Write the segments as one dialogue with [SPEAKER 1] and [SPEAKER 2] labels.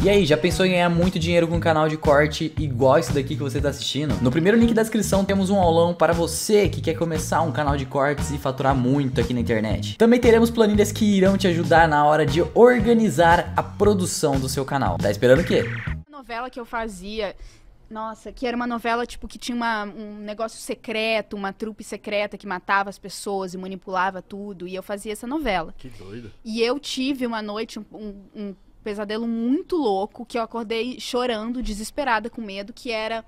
[SPEAKER 1] E aí, já pensou em ganhar muito dinheiro com um canal de corte igual esse daqui que você está assistindo? No primeiro link da descrição temos um aulão para você que quer começar um canal de cortes e faturar muito aqui na internet. Também teremos planilhas que irão te ajudar na hora de organizar a produção do seu canal.
[SPEAKER 2] Tá esperando o quê?
[SPEAKER 1] A novela que eu fazia nossa, que era uma novela, tipo, que tinha uma, um negócio secreto, uma trupe secreta que matava as pessoas e manipulava tudo. E eu fazia essa novela. Que doido. E eu tive uma noite um, um, um pesadelo muito louco que eu acordei chorando, desesperada, com medo, que era.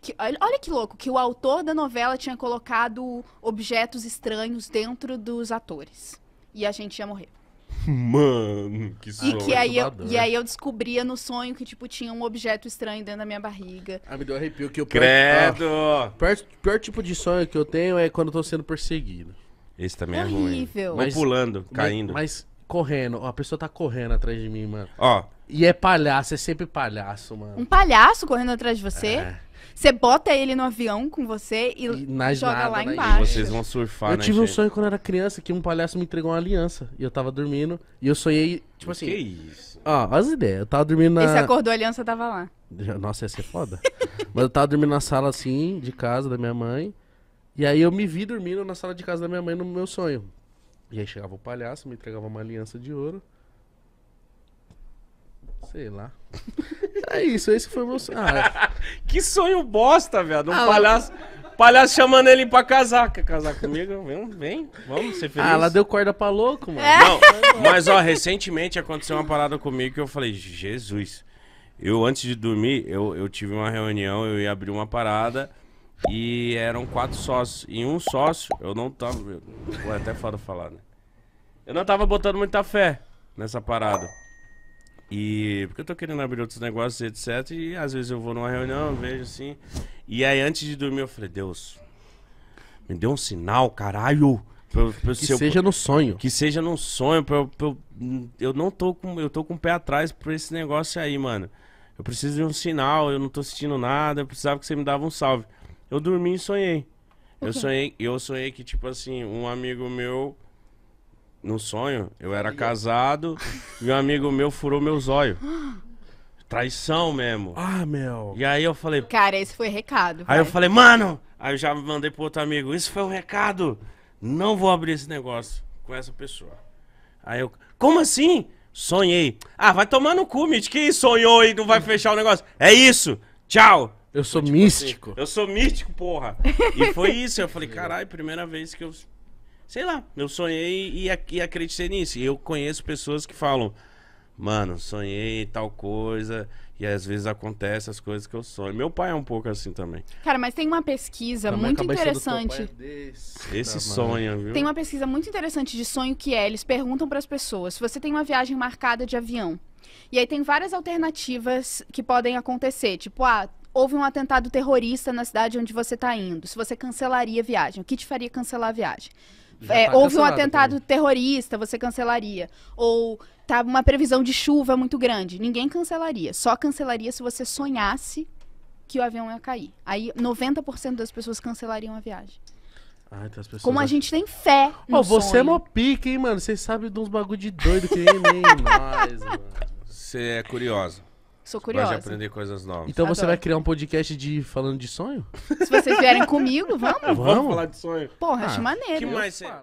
[SPEAKER 1] Que, olha que louco, que o autor da novela tinha colocado objetos estranhos dentro dos atores. E a gente ia morrer.
[SPEAKER 2] Mano, que sonho. E, que aí eu, e aí
[SPEAKER 1] eu descobria no sonho que, tipo, tinha um objeto estranho dentro da minha barriga.
[SPEAKER 3] Ah, me deu arrepio que eu... Credo! Ah, pior, pior tipo de sonho que eu tenho é quando eu tô sendo perseguido.
[SPEAKER 2] Esse também é, é ruim. Horrível. Mas, pulando, caindo.
[SPEAKER 3] mas correndo. A pessoa tá correndo atrás de mim, mano. Ó. E é palhaço, é sempre palhaço, mano. Um
[SPEAKER 1] palhaço correndo atrás de você? É. Você bota ele no avião com você e, e joga nada, lá né? embaixo. E vocês vão
[SPEAKER 3] surfar, Eu né, tive gente? um sonho quando era criança que um palhaço me entregou uma aliança. E eu tava dormindo. E eu sonhei, tipo assim. Que isso? Ó, as ideias. Eu tava dormindo na. E você acordou,
[SPEAKER 1] a aliança tava lá.
[SPEAKER 3] Nossa, ia ser foda. Mas eu tava dormindo na sala assim, de casa da minha mãe. E aí eu me vi dormindo na sala de casa da minha mãe no meu sonho. E aí chegava o palhaço, me entregava uma aliança de ouro. Sei lá.
[SPEAKER 2] É isso, esse foi o meu sonho. Ah, é. que sonho bosta, velho. Um ah, palhaço, palhaço chamando ele pra casar. Quer casar comigo? Vem, vem. Vamos ser feliz. Ah, ela deu
[SPEAKER 3] corda pra louco,
[SPEAKER 2] mano. É. Não, mas ó, recentemente aconteceu uma parada comigo que eu falei, Jesus. Eu, antes de dormir, eu, eu tive uma reunião, eu ia abrir uma parada. E eram quatro sócios. E um sócio, eu não tava. Pô, é até foda falar, né? Eu não tava botando muita fé nessa parada. E porque eu tô querendo abrir outros negócios, etc. E às vezes eu vou numa reunião, vejo assim. E aí antes de dormir eu falei, Deus, me deu um sinal, caralho. Pra, pra que seu, seja no sonho. Que seja no sonho. Pra, pra, eu não tô com. Eu tô com o pé atrás por esse negócio aí, mano. Eu preciso de um sinal, eu não tô sentindo nada, eu precisava que você me dava um salve. Eu dormi e sonhei. Eu sonhei, eu sonhei que, tipo assim, um amigo meu. No sonho, eu era casado e um amigo meu furou meus olhos. Traição mesmo. Ah, meu. E aí eu falei. Cara,
[SPEAKER 1] esse foi recado. Aí vai. eu falei,
[SPEAKER 2] mano. Aí eu já mandei pro outro amigo. Isso foi um recado. Não vou abrir esse negócio com essa pessoa. Aí eu. Como assim? Sonhei. Ah, vai tomar no cu, Mitch. Quem sonhou e não vai fechar o negócio? É isso. Tchau. Eu sou tipo místico. Assim, eu sou místico, porra. E foi isso. Eu falei, caralho, primeira vez que eu. Sei lá, eu sonhei e, e acreditei nisso. E eu conheço pessoas que falam, mano, sonhei tal coisa. E às vezes acontece as coisas que eu sonho. Meu pai é um pouco assim também.
[SPEAKER 1] Cara, mas tem uma pesquisa também muito interessante. É
[SPEAKER 3] desse,
[SPEAKER 2] Esse sonho, viu? Tem uma
[SPEAKER 1] pesquisa muito interessante de sonho que é, eles perguntam para as pessoas, se você tem uma viagem marcada de avião, e aí tem várias alternativas que podem acontecer, tipo, ah, houve um atentado terrorista na cidade onde você está indo, se você cancelaria a viagem, o que te faria cancelar a viagem? É, tá houve um atentado terrorista, você cancelaria. Ou tá uma previsão de chuva muito grande, ninguém cancelaria. Só cancelaria se você sonhasse que o avião ia cair. Aí 90% das pessoas cancelariam a viagem.
[SPEAKER 2] Ai, então
[SPEAKER 3] pessoas... Como a gente
[SPEAKER 1] tem fé no oh, Você é sonho. é mó
[SPEAKER 3] pica, hein, mano? Vocês sabem de uns bagulho de doido que nem
[SPEAKER 2] nós, Você é curiosa. Sou curiosa. Gosto de aprender coisas novas. Então Adoro. você vai
[SPEAKER 3] criar um podcast de falando de sonho?
[SPEAKER 1] Se vocês vierem comigo, vamos? Vamos,
[SPEAKER 2] vamos falar de sonho.
[SPEAKER 1] Porra, acho ah, maneiro. que mais? cê-